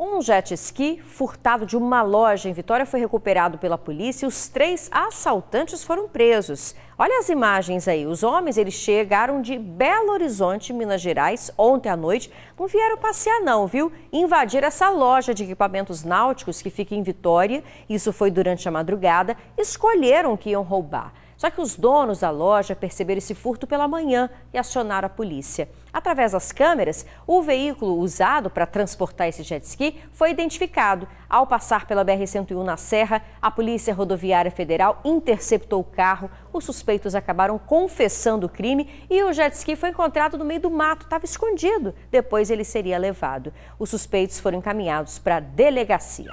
Um jet ski furtado de uma loja em Vitória foi recuperado pela polícia e os três assaltantes foram presos. Olha as imagens aí. Os homens eles chegaram de Belo Horizonte, Minas Gerais, ontem à noite. Não vieram passear não, viu? Invadir essa loja de equipamentos náuticos que fica em Vitória. Isso foi durante a madrugada. Escolheram o que iam roubar. Só que os donos da loja perceberam esse furto pela manhã e acionaram a polícia. Através das câmeras, o veículo usado para transportar esse jet ski foi identificado. Ao passar pela BR-101 na Serra, a Polícia Rodoviária Federal interceptou o carro. Os suspeitos acabaram confessando o crime e o jet ski foi encontrado no meio do mato, estava escondido. Depois ele seria levado. Os suspeitos foram encaminhados para a delegacia.